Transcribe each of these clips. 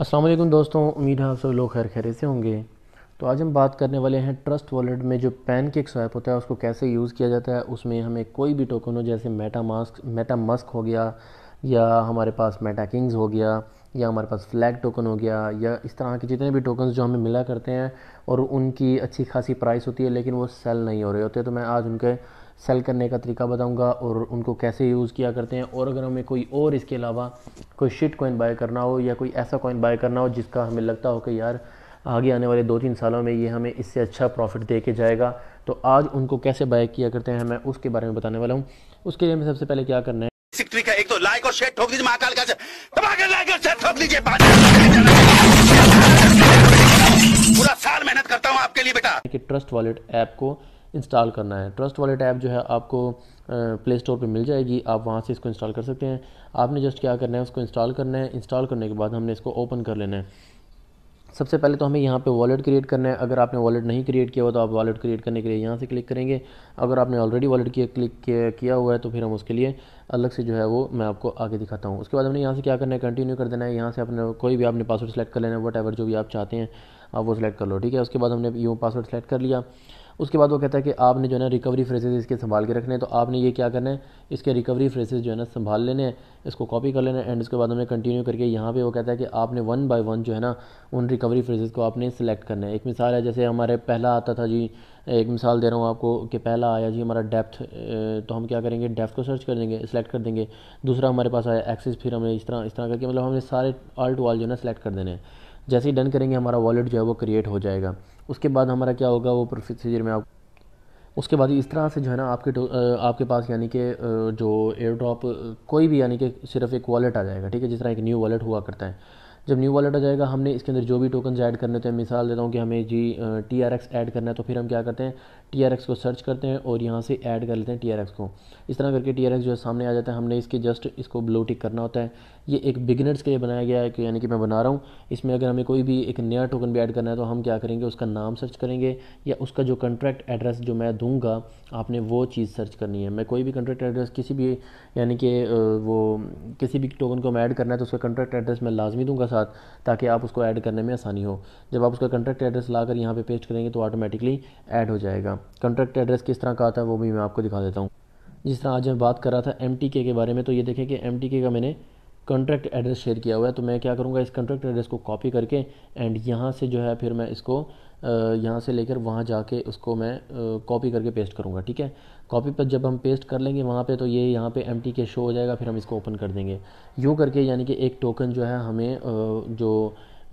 अस्सलाम वालेकुम दोस्तों उम्मीद है आप सब लोग खैर खैरे से होंगे तो आज हम बात करने वाले हैं ट्रस्ट वॉलेट में जो पैन केक स्वैप होता है उसको कैसे यूज़ किया जाता है उसमें हमें कोई भी टोकन हो जैसे मेटा मास्क मेटा मस्क हो गया या हमारे पास मेटा किंग्स हो गया या हमारे पास फ्लैग टोकन हो गया या इस तरह के जितने भी टोकन जो हमें मिला करते हैं और उनकी अच्छी खासी प्राइस होती है लेकिन वो सेल नहीं हो रहे होते तो मैं आज उनके सेल करने का तरीका बताऊंगा और उनको कैसे यूज़ किया करते हैं और अगर हमें कोई और इसके अलावा कोई शिट कॉइन बाय करना हो या कोई ऐसा कॉइन बाय करना हो जिसका हमें लगता हो कि यार आगे आने वाले दो तीन सालों में ये हमें इससे अच्छा प्रॉफिट दे के जाएगा तो आज उनको कैसे बाय किया करते हैं मैं उसके बारे में बताने वाला हूँ उसके लिए हमें सबसे पहले क्या करना है एक तो लाइक और शेयर ठोक दीजिए महाकाल का लाइक और शेयर ठोक दीजिए पूरा साल मेहनत करता हूँ आपके लिए बेटा ट्रस्ट वॉलेट ऐप को इंस्टॉल करना है ट्रस्ट वॉलेट ऐप जो है आपको प्ले स्टोर पर मिल जाएगी आप वहाँ से इसको इंस्टॉल कर सकते हैं आपने जस्ट क्या करना है उसको इंस्टॉल करना है इंस्टॉल करने के बाद हमने इसको ओपन कर लेना है सबसे पहले तो हमें यहाँ पे वॉलेट क्रिएट करना है अगर आपने वॉलेट नहीं क्रिएट किया हुआ तो आप वॉलेट क्रिएट करने के लिए यहाँ से क्लिक करेंगे अगर आपने ऑलरेडी वॉलेट किया क्लिक किया हुआ है तो फिर हम उसके लिए अलग से जो है वो मैं आपको आगे दिखाता हूँ उसके बाद हमने यहाँ से क्या करना है कंटिन्यू कर देना है यहाँ से अपने कोई भी आपने पासवर्ड सेलेक्ट कर लेना है वट जो भी आप चाहते हैं आप वो सिलेक्ट कर लो ठीक है उसके बाद हमने यूँ पासवर्ड सेलेक्ट कर लिया उसके बाद वो कहता है कि आपने जो है ना रिकवरी फ्रेजेज इसके संभाल के रखने हैं तो आपने ये क्या करना है इसके रिकवरी फ्रेजेज जो है ना संभाल लेने हैं इसको कॉपी कर लेना है एंड उसके बाद हमें कंटिन्यू करके यहाँ पे वो कहता है कि आपने वन बाय वन जो है ना उन रिकवरी फ्रेजेज को आपने सेलेक्ट करना है एक मिसाल है जैसे हमारे पहला आता था जी एक मिसाल दे रहा हूँ आपको कि पहला आया जी हमारा डेप्थ तो हम क्या करेंगे डेप्थ को सर्च कर देंगे सेलेक्ट कर देंगे दूसरा हमारे पास आया एक्सिस फिर हमें इस तरह इस तरह करके मतलब हमने सारे आल्ट वाल जो है ना सेलेक्ट कर देने हैं जैसे ही डन करेंगे हमारा वॉलेट जो है वो क्रिएट हो जाएगा उसके बाद हमारा क्या होगा वो प्रोसीजर में आप उसके बाद इस तरह से जो है ना आपके आपके पास यानी कि जो एयर ड्रॉप कोई भी यानी कि सिर्फ एक वॉलेट आ जाएगा ठीक है जिस तरह एक न्यू वॉलेट हुआ करता है जब न्यू वॉलेट आ जाएगा हमने इसके अंदर जो भी टोकन ऐड करने होते हैं मिसाल देता हूँ कि हमें जी टी आर एक्स ऐड करना है तो फिर हम क्या करते हैं टी आर एक्स को सर्च करते हैं और यहाँ से ऐड कर लेते हैं टी आर एक्स को इस तरह करके टी आर एक्स जो है सामने आ जाता है हमने इसके जस्ट इसको ब्लू टिक करना होता है ये एक बिगिनर्स के लिए बनाया गया है कि यानी कि मैं बना रहा हूँ इसमें अगर हमें कोई भी एक नया टोकन भी ऐड करना है तो हम क्या करेंगे उसका नाम सर्च करेंगे या उसका जो कॉन्ट्रैक्ट एड्रेस जो मैं दूँगा आपने वो चीज़ सर्च करनी है मैं कोई भी कंट्रैक्ट एड्रेस किसी भी यानी कि वो किसी भी टोकन को मैं ऐड करना है तो उसका कंट्रैक्ट एड्रेस मैं लाजमी दूंगा साथ ताकि आप उसको ऐड करने में आसानी हो जब आप उसका कंट्रैक्ट एड्रेस ला कर यहाँ पर पे पेस्ट करेंगे तो ऑटोमेटिकली ऐड हो जाएगा कंट्रैक्ट एड्रेस किस तरह का आता है वो भी मैं आपको दिखा देता हूँ जिस तरह आज मैं बात कर रहा था एम के बारे में तो ये देखें कि एम का मैंने कंट्रैक्ट एड्रेस शेयर किया हुआ है तो मैं क्या करूँगा इस कंट्रैक्ट एड्रेस को कॉपी करके एंड यहाँ से जो है फिर मैं इसको यहाँ से लेकर वहाँ जाके उसको मैं कॉपी करके पेस्ट करूँगा ठीक है कॉपी पर जब हम पेस्ट कर लेंगे वहाँ पे तो ये यह यहाँ पे एम टी के शो हो जाएगा फिर हम इसको ओपन कर देंगे यूँ करके यानी कि एक टोकन जो है हमें जो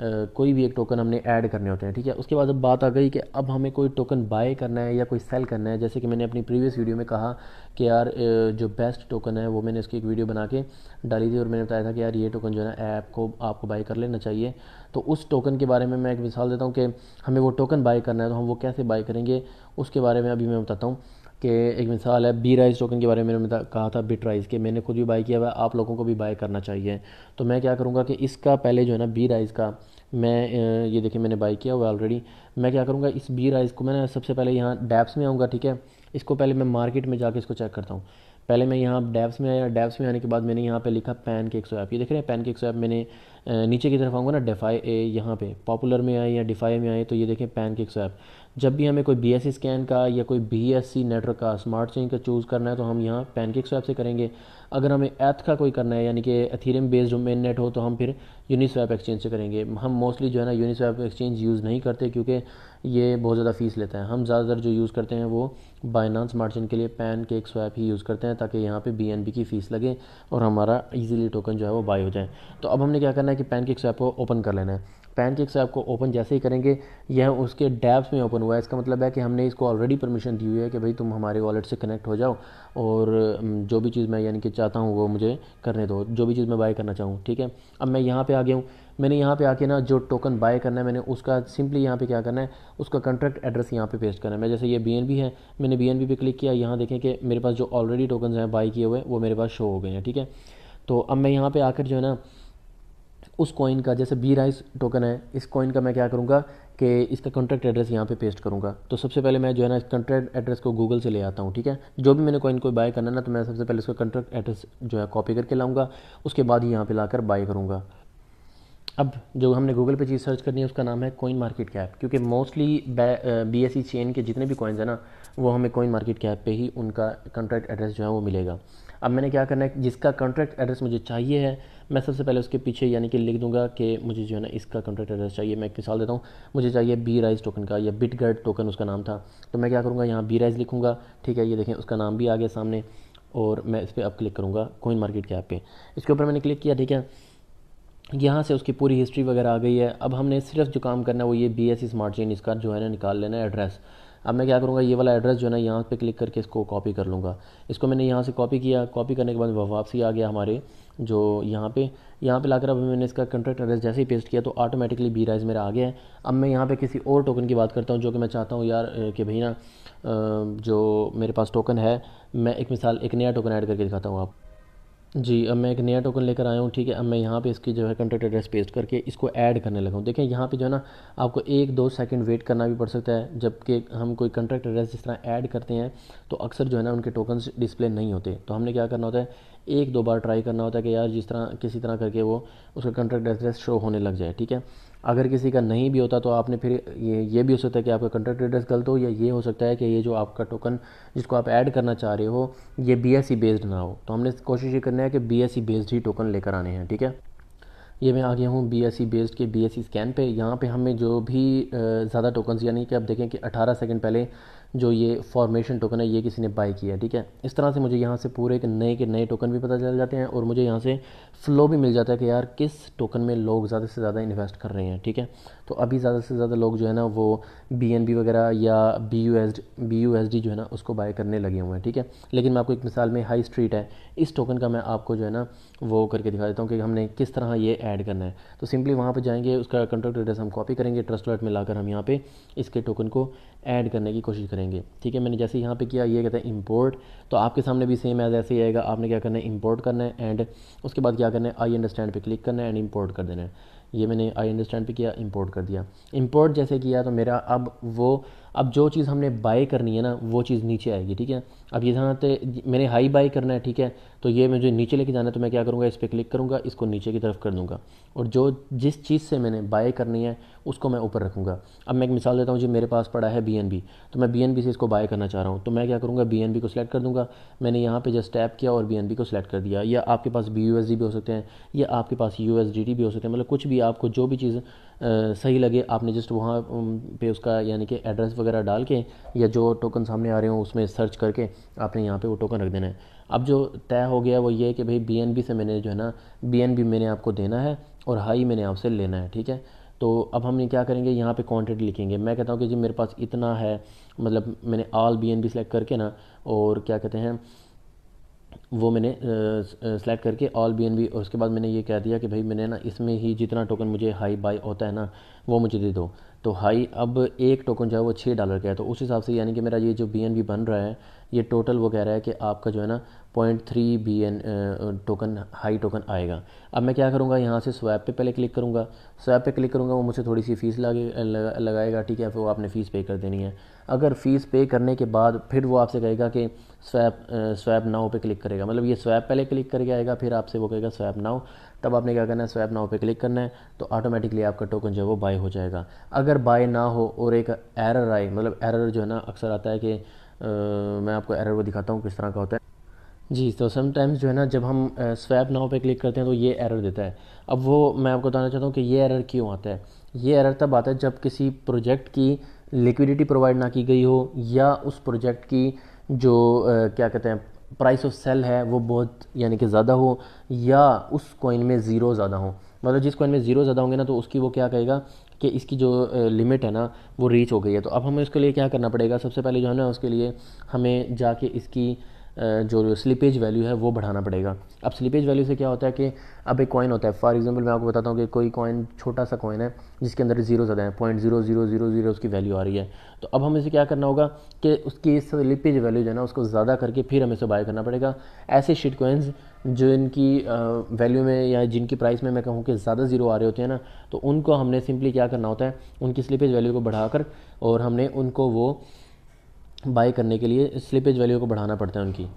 कोई भी एक टोकन हमने ऐड करने होते हैं ठीक है उसके बाद अब बात आ गई कि अब हमें कोई टोकन बाय करना है या कोई सेल करना है जैसे कि मैंने अपनी प्रीवियस वीडियो में कहा कि यार जो बेस्ट टोकन है वो मैंने इसकी एक वीडियो बना के डाली थी और मैंने बताया था कि यार ये टोकन जो है ना ऐप को आपको बाय कर लेना चाहिए तो उस टोकन के बारे में मैं एक मिसाल देता हूँ कि हमें वो टोकन बाय करना है तो हम वो कैसे बाय करेंगे उसके बारे में अभी मैं बताता हूँ कि एक मिसाल है बी राइज टोकन के बारे में मैंने कहा था बिट राइज के मैंने खुद भी बाय किया हुआ आप लोगों को भी बाय करना चाहिए तो मैं क्या करूँगा कि इसका पहले जो है ना बी राइज का मैं ये देखिए मैंने बाय किया हुआ ऑलरेडी मैं क्या करूँगा इस बी राइज को मैं सबसे पहले यहाँ डैप्स में आऊँगा ठीक है इसको पहले मैं मार्केट में जाकर इसको चेक करता हूँ पहले मैं यहाँ डैप्स में आया डैप्स में आने के बाद मैंने यहाँ पे लिखा पैन के एक सौ ऐप ये देख रहे हैं पैन के एक सौ ऐप मैंने नीचे की तरफ आऊँगा ना डेफाई ए यहाँ पे पॉपुलर में आए या डिफाई में आए तो ये देखें पैन के एक सौ ऐप जब भी हमें कोई बी एस स्कैन का या कोई बी एस सी नेटवर्क का स्मार्ट चेन का चूज़ करना है तो हम यहाँ पैनकेक स्वैप से करेंगे अगर हमें एथ का कोई करना है यानी कि अथीरियम बेस्ड मेन नेट हो तो हम फिर यूनिस्वैप एक्सचेंज से करेंगे हम मोस्टली जो है ना यूनिस्वैप एक्सचेंज यूज़ नहीं करते क्योंकि ये बहुत ज़्यादा फ़ीस लेता है हम ज़्यादातर जो यूज़ करते हैं वो बाइनान स्मार्ट चेन के लिए पैन केक स्वैप ही यूज़ करते हैं ताकि यहाँ पे बी की फ़ीस लगे और हमारा इजीली टोकन जो है वो बाय हो जाए तो अब हमने क्या करना है कि पैन केक स्वैप को ओपन कर लेना है पैन चेक से आपको ओपन जैसे ही करेंगे यह उसके डैब्स में ओपन हुआ है इसका मतलब है कि हमने इसको ऑलरेडी परमिशन दी हुई है कि भाई तुम हमारे वॉलेट से कनेक्ट हो जाओ और जो भी चीज़ मैं यानी कि चाहता हूँ वो मुझे करने दो जो भी चीज़ मैं बाय करना चाहूँ ठीक है अब मैं यहाँ पर आ गया हूँ मैंने यहाँ पे आके ना जो टोकन बाय करना है मैंने उसका सिंपली यहाँ पे क्या करना है उसका कॉन्ट्रैक्ट एड्रेस यहाँ पे पेस्ट करना है मैं जैसे ये बी है मैंने बी पे क्लिक किया यहाँ देखें कि मेरे पास जो ऑलरेडी टोकन हैं बाई किए हुए वो मेरे पास शो हो गए हैं ठीक है तो अब मैं यहाँ पर आकर जो है ना उस कॉइन का जैसे बी राइस टोकन है इस कॉइन का मैं क्या करूँगा कि इसका कॉन्ट्रैक्ट एड्रेस यहाँ पे पेस्ट करूँगा तो सबसे पहले मैं जो है ना इस कॉन्ट्रैक्ट एड्रेस को गूगल से ले आता हूँ ठीक है जो भी मैंने कॉइन को बाय करना ना तो मैं सबसे पहले इसका कॉन्ट्रैक्ट एड्रेस जो है कॉपी करके लाऊँगा उसके बाद ही यहाँ पर लाकर बाय करूँगा अब जो हमने गूगल पे चीज़ सर्च करनी है उसका नाम है कॉइन मार्केट कैप क्योंकि मोस्टली बी एस चेन के जितने भी कॉइन्स हैं ना वो हमें कॉइन मार्केट कैप पे ही उनका कॉन्ट्रैक्ट एड्रेस जो है वो मिलेगा अब मैंने क्या करना है जिसका कॉन्ट्रैक्ट एड्रेस मुझे चाहिए है मैं सबसे पहले उसके पीछे यानी कि लिख दूंगा कि मुझे जो है ना इसका कॉन्ट्रैक्ट एड्रेस चाहिए मैं एक मिसाल देता हूँ मुझे चाहिए बी राइज टोकन का या बिट गर्ड टोकन उसका नाम था तो मैं क्या करूँगा यहाँ बी राइज लिखूँगा ठीक है ये देखें उसका नाम भी आ गया सामने और मैं इस पर अब क्लिक करूँगा कोइन मार्केट के ऐप पर इसके ऊपर मैंने क्लिक किया ठीक है यहाँ से उसकी पूरी हिस्ट्री वगैरह आ गई है अब हमने सिर्फ जो काम करना है वो ये बी एस स्मार्ट चेन इसका जो है ना निकाल लेना है एड्रेस अब मैं क्या करूँगा ये वाला एड्रेस जो है ना यहाँ पे क्लिक करके इसको कॉपी कर लूँगा इसको मैंने यहाँ से कॉपी किया कॉपी करने के बाद वापसी आ गया हमारे जो यहाँ पे यहाँ पे लाकर अब मैंने इसका कंट्रैक्ट एड्रेस जैसे ही पेस्ट किया तो ऑटोमेटिकली बी राइज मेरा आ गया है अब मैं यहाँ पे किसी और टोकन की बात करता हूँ जो कि मैं चाहता हूँ यार कि भैया जो मेरे पास टोकन है मैं एक मिसाल एक नया टोकन ऐड करके दिखाता हूँ आप जी अब मैं एक नया टोकन लेकर आया हूँ ठीक है अब मैं यहाँ पे इसकी जो है कंटेक्ट एड्रेस पेस्ट करके इसको ऐड करने लगा हूँ देखें यहाँ पे जो है ना आपको एक दो सेकंड वेट करना भी पड़ सकता है जबकि हम कोई कंटेक्ट एड्रेस जिस तरह ऐड करते हैं तो अक्सर जो है ना उनके टोकन डिस्प्ले नहीं होते तो हमने क्या करना होता है एक दो बार ट्राई करना होता है कि यार जिस तरह किसी तरह करके वो उसका कंट्रैक्ट एड्रेस शो होने लग जाए ठीक है अगर किसी का नहीं भी होता तो आपने फिर ये ये भी हो सकता है कि आपका कंट्रैक्ट एड्रेस गलत हो या ये हो सकता है कि ये जो आपका टोकन जिसको आप ऐड करना चाह रहे हो ये बी बेस्ड e ना हो तो हमने कोशिश ये करना है कि बी बेस्ड e ही टोकन लेकर आने हैं ठीक है ये मैं आ गया हूँ बी बेस्ड e के बी स्कैन पे यहाँ पे हमें जो भी ज़्यादा टोकन्स यानी कि आप देखें कि 18 सेकंड पहले जो ये फॉर्मेशन टोकन है ये किसी ने बाई किया ठीक है इस तरह से मुझे यहाँ से पूरे एक नए के नए टोकन भी पता चल जाते हैं और मुझे यहाँ से फ़्लो भी मिल जाता है कि यार किस टोकन में लोग ज़्यादा से ज़्यादा इन्वेस्ट कर रहे हैं ठीक है तो अभी ज़्यादा से ज़्यादा लोग जो है ना वो बी वगैरह या बी यू जो है ना उसको बाय करने लगे हुए हैं ठीक है लेकिन मैं आपको एक मिसाल में हाई स्ट्रीट है इस टोकन का मैं आपको जो है ना वो करके दिखा देता हूँ कि हमने किस तरह ये ऐड करना है तो सिंपली वहाँ पर जाएंगे उसका कंट्रैक्ट एड्रेस हम कॉपी करेंगे ट्रस्ट में लाकर हम यहाँ पर इसके टोकन को ऐड करने की कोशिश करेंगे ठीक है मैंने जैसे यहाँ पे किया ये कहते हैं इम्पोर्ट तो आपके सामने भी सेम एज ऐसे ही आएगा आपने क्या करना है इम्पोर्ट करना है एंड उसके बाद क्या करना है आई अंडरस्टैंड पे क्लिक करना है एंड इम्पोर्ट कर देना है ये मैंने आई अंडरस्टैंड पे किया इम्पोर्ट कर दिया इम्पोर्ट जैसे किया तो मेरा अब वो अब जो चीज़ हमने बाय करनी है ना वो चीज़ नीचे आएगी ठीक है अब ये जहाँ पे मैंने हाई बाय करना है ठीक है तो ये मुझे नीचे लेके जाना है तो मैं क्या करूँगा इस पर क्लिक करूँगा इसको नीचे की तरफ कर दूँगा और जो जिस चीज़ से मैंने बाय करनी है उसको मैं ऊपर रखूँगा अब मैं एक मिसाल देता हूँ जी मेरे पास पड़ा है बी तो मैं बी से इसको बाय करना चाह रहा हूँ तो मैं क्या करूँगा बी को सिलेक्ट कर दूँगा मैंने यहाँ पर जस्ट टैप किया और बी को सिलेक्ट कर दिया या आपके पास बी भी हो सकते हैं या आपके पास यू भी हो सकते हैं मतलब कुछ भी आपको जो भी चीज़ सही लगे आपने जस्ट वहाँ पे उसका यानी कि एड्रेस वगैरह डाल के या जो टोकन सामने आ रहे हो उसमें सर्च करके आपने यहाँ पे वो टोकन रख देना है अब जो तय हो गया वो ये है कि भाई बी से मैंने जो है ना बी मैंने आपको देना है और हाई मैंने आपसे लेना है ठीक है तो अब हम क्या करेंगे यहाँ पे क्वांटिटी लिखेंगे मैं कहता हूँ कि जी मेरे पास इतना है मतलब मैंने all B N B select करके ना और क्या कहते हैं वो मैंने सेलेक्ट करके ऑल बी एन बी और उसके बाद मैंने ये कह दिया कि भाई मैंने ना इसमें ही जितना टोकन मुझे हाई बाई होता है ना वो मुझे दे दो तो हाई अब एक टोकन जो है वो छः डॉलर का है तो उस हिसाब से यानी कि मेरा ये जो बी बन रहा है ये टोटल वो कह रहा है कि आपका जो है ना point three B N token high token आएगा अब मैं क्या करूँगा यहाँ से स्वैप पे पहले क्लिक करूँगा स्वैप पे क्लिक करूँगा वो मुझे थोड़ी सी फ़ीस लगे लगाएगा ठीक है फिर वो आपने फ़ीस पे कर देनी है अगर फ़ीस पे करने के बाद फिर वो आपसे कहेगा कि स्वैप स्वैप नाव पे क्लिक करेगा मतलब ये स्वैप पहले क्लिक करके आएगा फिर आपसे वो कहेगा स्वैप नाव तब आपने क्या करना है स्वैप नाव पे क्लिक करना है तो ऑटोमेटिकली आपका टोकन जो है वो बाय हो जाएगा अगर बाय ना हो और एक एरर आए मतलब एरर जो है ना अक्सर आता है कि आ, मैं आपको एरर वो दिखाता हूँ किस तरह का होता है जी तो समटाइम्स जो है ना जब हम स्वैप नाव पे क्लिक करते हैं तो ये एरर देता है अब वो मैं आपको बताना चाहता हूँ कि ये एरर क्यों आता है ये एरर तब आता है जब किसी प्रोजेक्ट की लिक्विडिटी प्रोवाइड ना की गई हो या उस प्रोजेक्ट की जो आ, क्या कहते हैं प्राइस ऑफ सेल है वो बहुत यानी कि ज़्यादा हो या उस कॉइन में ज़ीरो ज़्यादा हो मतलब जिस कॉइन में ज़ीरो ज़्यादा होंगे ना तो उसकी वो क्या कहेगा कि इसकी जो लिमिट है ना वो रीच हो गई है तो अब हमें उसके लिए क्या करना पड़ेगा सबसे पहले जो है ना उसके लिए हमें जाके इसकी जो स्लिपेज वैल्यू है वो बढ़ाना पड़ेगा अब स्लिपेज वैल्यू से क्या होता है कि अब एक कॉइन होता है फॉर एग्जांपल मैं आपको बताता हूँ कि कोई कॉइन छोटा सा कॉइन है जिसके अंदर जीरो ज़्यादा है point zero zero zero zero उसकी वैल्यू आ रही है तो अब हमें इसे क्या करना होगा कि उसकी स्लिपेज वैल्यू जो है ना उसको ज़्यादा करके फिर हमें से बाय करना पड़ेगा ऐसे शिट कॉइन्स जो इनकी वैल्यू में या जिनकी प्राइस में मैं कहूँ कि ज़्यादा ज़ीरो आ रहे होते हैं ना तो उनको हमने सिंपली क्या करना होता है उनकी स्लिपेज वैल्यू को बढ़ाकर और हमने उनको वो बाय करने के लिए स्लिपेज वैल्यू को बढ़ाना पड़ता है उनकी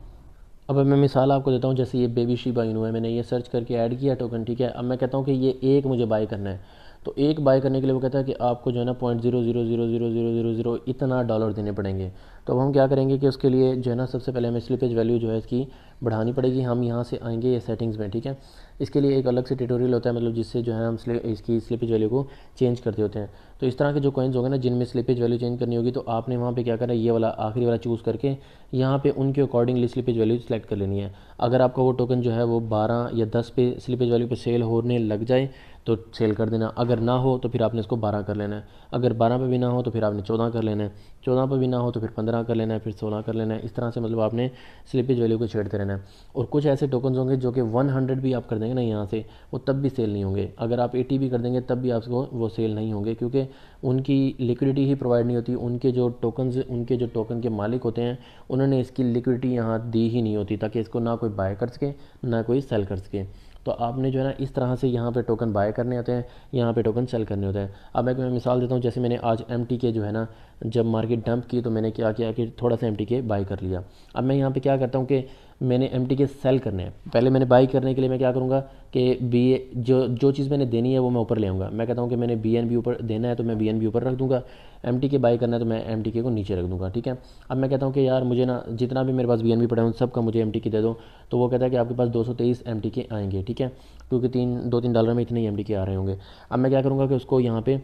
अब मैं मिसाल आपको देता हूँ जैसे ये बेबी शी बाइन हुआ है मैंने ये सर्च करके ऐड किया टोकन ठीक है अब मैं कहता हूँ कि ये एक मुझे बाय करना है तो एक बाय करने के लिए वो कहता है कि आपको जो है ना point zero zero zero zero zero zero zero इतना डॉलर देने पड़ेंगे तो अब हम क्या करेंगे कि उसके लिए जो है ना सबसे पहले हमें स्लिपेज वैल्यू जो है इसकी बढ़ानी पड़ेगी हम यहाँ से आएंगे ये सेटिंग्स में ठीक है इसके लिए एक अलग से ट्यूटोरियल होता है मतलब जिससे जो है हम इसकी स्लिपेज वैल्यू को चेंज करते होते हैं तो इस तरह के जो कॉइन्स होंगे ना जिनमें स्लिपेज वैल्यू चेंज करनी होगी तो आपने वहाँ पे क्या करना है ये वाला आखिरी वाला चूज़ करके यहाँ पे उनके अकॉर्डिंगली स्लिपेज वैल्यू सेलेक्ट कर लेनी है अगर आपका वो टोकन जो है वो बारह या दस पे स्लिपेज वैल्यू पर सेल होने लग जाए तो सेल कर देना अगर ना हो तो फिर आपने इसको बारह कर लेना है अगर बारह पे भी ना हो तो फिर आपने चौदह कर लेना है चौदह पर भी ना हो तो फिर पंद्रह कर लेना है फिर सोलह कर लेना है इस तरह से मतलब आपने स्लिपेज वैल्यू को छेड़ते रहना है और कुछ ऐसे टोकन्स होंगे जो कि वन हंड्रेड भी आप कर देंगे ना यहाँ से वो तब भी सेल नहीं होंगे अगर आप एटी भी कर देंगे तब भी आपको वो सेल नहीं होंगे क्योंकि उनकी लिक्विडिटी ही प्रोवाइड नहीं होती उनके जो टोकन्स उनके जो टोकन के मालिक होते हैं उन्होंने इसकी लिक्विडिटी यहाँ दी ही नहीं होती ताकि इसको ना कोई बाय कर सके ना कोई सेल कर सके तो आपने जो है ना इस तरह से यहाँ पे टोकन बाय करने होते हैं यहाँ पे टोकन सेल करने होते हैं अब मैं मिसाल देता हूँ जैसे मैंने आज एम के जो है ना जब मार्केट डंप की तो मैंने क्या किया कि थोड़ा सा एम टी के बाई कर लिया अब मैं यहाँ पे क्या करता हूँ कि मैंने एम टी के सेल करने हैं पहले मैंने बाई करने के लिए मैं क्या करूँगा कि बी ए जो जो चीज़ मैंने देनी है वो मैं ऊपर ले आऊँगा मैं कहता हूँ कि मैंने बी एन बी ऊपर देना है तो मैं बी एन बी ऊपर रख दूँगा एम टी के बाई करना है तो मैं एम टी के को नीचे रख दूँगा ठीक है अब मैं कहता हूँ कि यार मुझे ना जितना भी मेरे पास बी एन बी पड़ा है उन सबका मुझे एम टी के दे दो तो वो कहता है कि आपके पास दो सौ तेईस एम टी के आएंगे ठीक है क्योंकि तीन दो तीन डॉलर में इतने ही एम के आ रहे होंगे अब मैं क्या करूँगा कि उसको यहाँ पर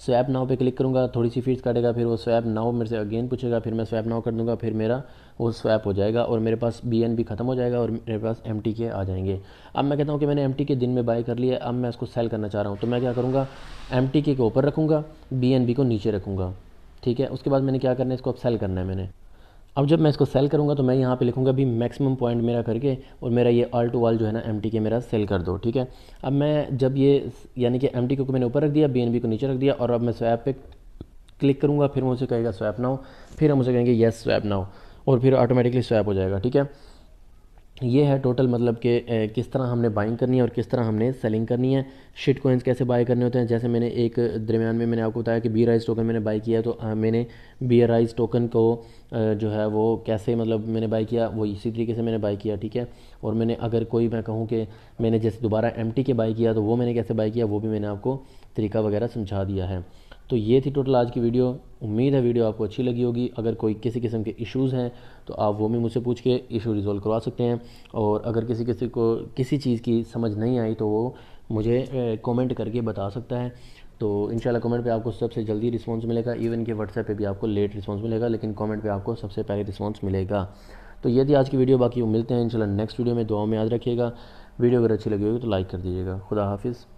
स्वैप नाव पे क्लिक करूँगा थोड़ी सी फीस काटेगा फिर वो स्वैप नाव मेरे से अगेन पूछेगा फिर मैं स्वैप नाव कर दूँगा फिर मेरा वो स्वैप हो जाएगा और मेरे पास बी एन भी खत्म हो जाएगा और मेरे पास एम टी के आ जाएंगे अब मैं कहता हूँ कि मैंने एम टी के दिन में बाई कर लिया अब मैं इसको सेल करना चाह रहा हूँ तो मैं क्या करूँगा एम टी के ऊपर रखूँगा बी एन बी को नीचे रखूँगा ठीक है उसके बाद मैंने क्या करना है इसको अब सेल करना है मैंने अब जब मैं इसको सेल करूँगा तो मैं यहाँ पे लिखूँगा भी मैक्सिमम पॉइंट मेरा करके और मेरा ये ऑल टू ऑल जो है ना एम के मेरा सेल कर दो ठीक है अब मैं जब ये यानी कि एम को मैंने ऊपर रख दिया बी को नीचे रख दिया और अब मैं स्वैप पे क्लिक करूँगा फिर मुझे कहेगा स्वैप ना हो फिर हम उसे कहेंगे येस स्वैप ना हो और फिर ऑटोमेटिकली स्वैप हो जाएगा ठीक है ये है टोटल मतलब कि किस तरह हमने बाइंग करनी है और किस तरह हमने सेलिंग करनी है शिट कोइंस कैसे बाय करने होते हैं जैसे मैंने एक दरमियान में मैंने आपको बताया कि बी राइज टोकन मैंने बाई किया तो आ, मैंने बी राइज टोकन को आ, जो है वो कैसे मतलब मैंने बाई किया वो इसी तरीके से मैंने बाई किया ठीक है और मैंने अगर कोई मैं कहूँ कि मैंने जैसे दोबारा एम के बाई किया तो वो मैंने कैसे बाई किया वो भी मैंने आपको तरीका वगैरह समझा दिया है तो ये थी टोटल आज की वीडियो उम्मीद है वीडियो आपको अच्छी लगी होगी अगर कोई किसी किस्म के इश्यूज़ हैं तो आप वो भी मुझसे पूछ के इशू रिजॉल्व करवा सकते हैं और अगर किसी किसी को किसी चीज़ की समझ नहीं आई तो वो मुझे कमेंट करके बता सकता है तो इंशाल्लाह कमेंट पे आपको सबसे जल्दी रिस्पांस मिलेगा इवन के व्हाट्सएप पे भी आपको लेट रिस्पांस मिलेगा लेकिन कमेंट पे आपको सबसे पहले रिस्पांस मिलेगा तो ये थी आज की वीडियो बाकी मिलते हैं इंशाल्लाह नेक्स्ट वीडियो में दुआ में याद रखिएगा वीडियो अगर अच्छी लगी होगी तो लाइक कर दीजिएगा खुदा हाफिज़